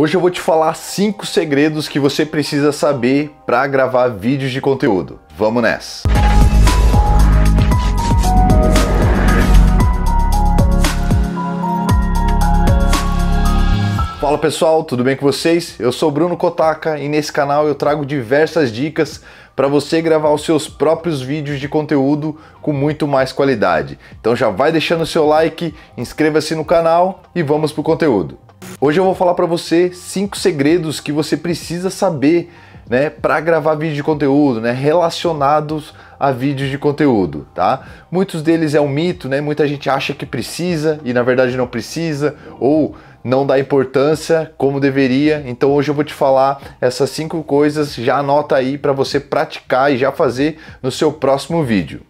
Hoje eu vou te falar 5 segredos que você precisa saber para gravar vídeos de conteúdo. Vamos nessa! Fala pessoal, tudo bem com vocês? Eu sou Bruno Kotaka e nesse canal eu trago diversas dicas para você gravar os seus próprios vídeos de conteúdo com muito mais qualidade. Então já vai deixando o seu like, inscreva-se no canal e vamos pro conteúdo. Hoje eu vou falar para você cinco segredos que você precisa saber, né, para gravar vídeo de conteúdo, né, relacionados a vídeos de conteúdo, tá? Muitos deles é um mito, né? Muita gente acha que precisa e na verdade não precisa ou não dá importância como deveria. Então hoje eu vou te falar essas cinco coisas, já anota aí para você praticar e já fazer no seu próximo vídeo.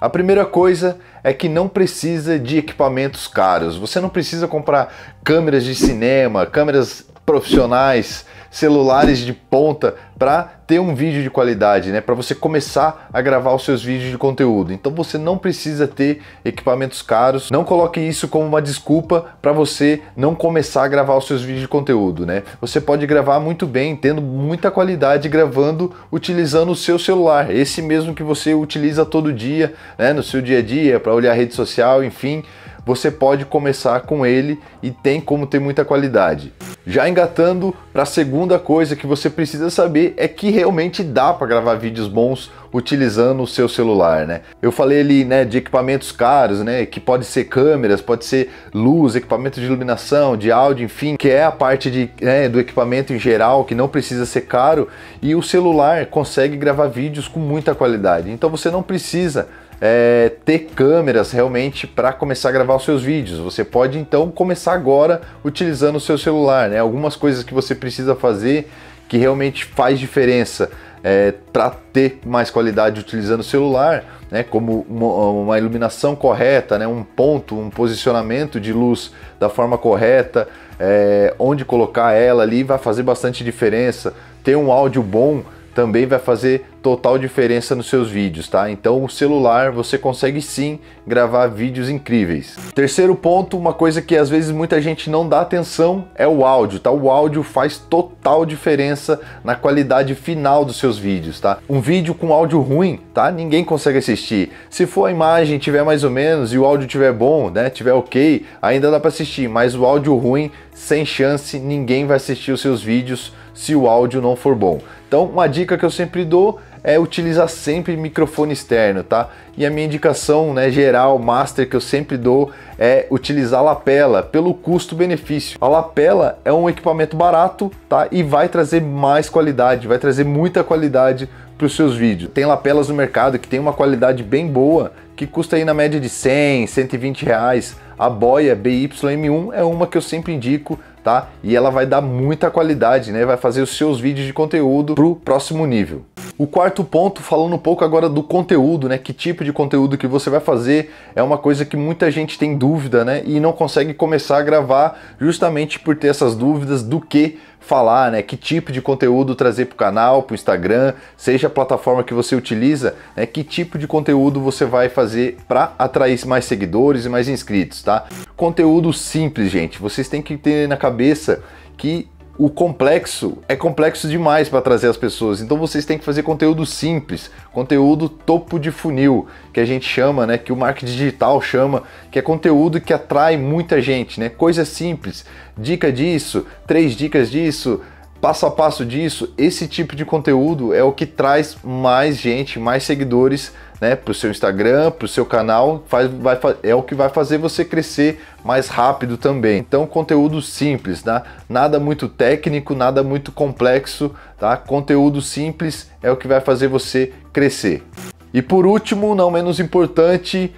A primeira coisa é que não precisa de equipamentos caros. Você não precisa comprar câmeras de cinema, câmeras profissionais celulares de ponta para ter um vídeo de qualidade, né? Para você começar a gravar os seus vídeos de conteúdo. Então você não precisa ter equipamentos caros. Não coloque isso como uma desculpa para você não começar a gravar os seus vídeos de conteúdo, né? Você pode gravar muito bem, tendo muita qualidade gravando utilizando o seu celular, esse mesmo que você utiliza todo dia, né, no seu dia a dia para olhar rede social, enfim você pode começar com ele e tem como ter muita qualidade. Já engatando para a segunda coisa que você precisa saber é que realmente dá para gravar vídeos bons utilizando o seu celular, né? Eu falei ali, né, de equipamentos caros, né, que pode ser câmeras, pode ser luz, equipamento de iluminação, de áudio, enfim, que é a parte de, né, do equipamento em geral que não precisa ser caro e o celular consegue gravar vídeos com muita qualidade. Então você não precisa é, ter câmeras realmente para começar a gravar os seus vídeos. Você pode então começar agora utilizando o seu celular, né? Algumas coisas que você precisa fazer que realmente faz diferença é, para ter mais qualidade utilizando o celular, né, como uma, uma, iluminação correta, né, um ponto, um posicionamento de luz da forma correta, é, onde colocar ela ali vai fazer bastante diferença. Ter um áudio bom também vai fazer total diferença nos seus vídeos, tá? Então o celular você consegue sim gravar vídeos incríveis. Terceiro ponto, uma coisa que às vezes muita gente não dá atenção é o áudio, tá? O áudio faz total diferença na qualidade final dos seus vídeos, tá? Um vídeo com áudio ruim, tá? Ninguém consegue assistir. Se for a imagem tiver mais ou menos e o áudio tiver bom, né? Tiver OK, ainda dá para assistir, mas o áudio ruim, sem chance, ninguém vai assistir os seus vídeos se o áudio não for bom. Então, uma dica que eu sempre dou é utilizar sempre microfone externo, tá? E a minha indicação, né, geral, master que eu sempre dou é utilizar lapela pelo custo-benefício. A lapela é um equipamento barato, tá? E vai trazer mais qualidade, vai trazer muita qualidade para os seus vídeos. Tem lapelas no mercado que tem uma qualidade bem boa, que custa aí na média de 100, 120 reais a boia BYM1 é uma que eu sempre indico, tá? E ela vai dar muita qualidade, né? Vai fazer os seus vídeos de conteúdo pro próximo nível. O quarto ponto, falando um pouco agora do conteúdo, né? Que tipo de conteúdo que você vai fazer é uma coisa que muita gente tem dúvida, né? E não consegue começar a gravar justamente por ter essas dúvidas do que falar, né? Que tipo de conteúdo trazer para o canal, para o Instagram, seja a plataforma que você utiliza, né? Que tipo de conteúdo você vai fazer para atrair mais seguidores e mais inscritos, tá? Conteúdo simples, gente. Vocês têm que ter na cabeça que o complexo é complexo demais para trazer as pessoas. Então vocês têm que fazer conteúdo simples, conteúdo topo de funil, que a gente chama, né, que o marketing digital chama, que é conteúdo que atrai muita gente, né? Coisa simples, dica disso, três dicas disso, passo a passo disso, esse tipo de conteúdo é o que traz mais gente, mais seguidores, né, para o seu Instagram, para o seu canal, faz, vai, é o que vai fazer você crescer mais rápido também. Então, conteúdo simples, tá? nada muito técnico, nada muito complexo, tá? Conteúdo simples é o que vai fazer você crescer. E por último, não menos importante,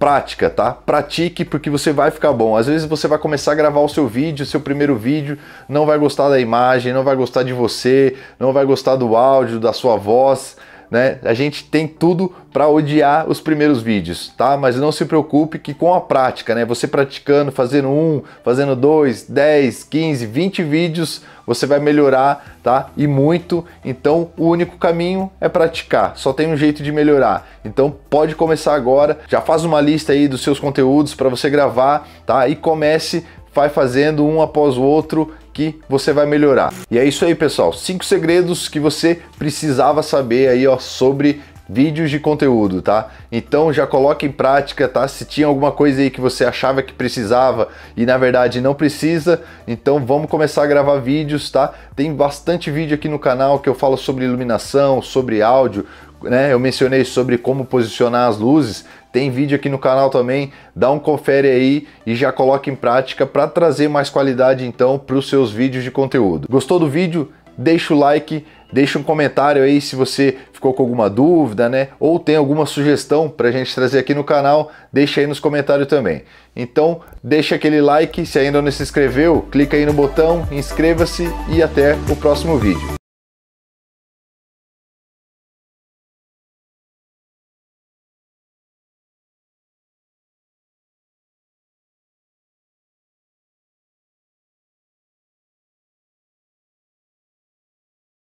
prática, tá? Pratique porque você vai ficar bom. Às vezes você vai começar a gravar o seu vídeo, seu primeiro vídeo, não vai gostar da imagem, não vai gostar de você, não vai gostar do áudio, da sua voz né? A gente tem tudo para odiar os primeiros vídeos, tá? Mas não se preocupe que com a prática, né? Você praticando, fazendo um, fazendo dois, 10, 15, 20 vídeos, você vai melhorar, tá? E muito. Então, o único caminho é praticar. Só tem um jeito de melhorar. Então, pode começar agora. Já faz uma lista aí dos seus conteúdos para você gravar, tá? E comece vai fazendo um após o outro que você vai melhorar. E é isso aí, pessoal. Cinco segredos que você precisava saber aí, ó, sobre vídeos de conteúdo, tá? Então já coloque em prática, tá? Se tinha alguma coisa aí que você achava que precisava e na verdade não precisa, então vamos começar a gravar vídeos, tá? Tem bastante vídeo aqui no canal que eu falo sobre iluminação, sobre áudio, né, eu mencionei sobre como posicionar as luzes, tem vídeo aqui no canal também, dá um confere aí e já coloca em prática para trazer mais qualidade então para os seus vídeos de conteúdo. Gostou do vídeo? Deixa o like, deixa um comentário aí se você ficou com alguma dúvida, né? Ou tem alguma sugestão para a gente trazer aqui no canal, deixa aí nos comentários também. Então, deixa aquele like, se ainda não se inscreveu, clica aí no botão, inscreva-se e até o próximo vídeo.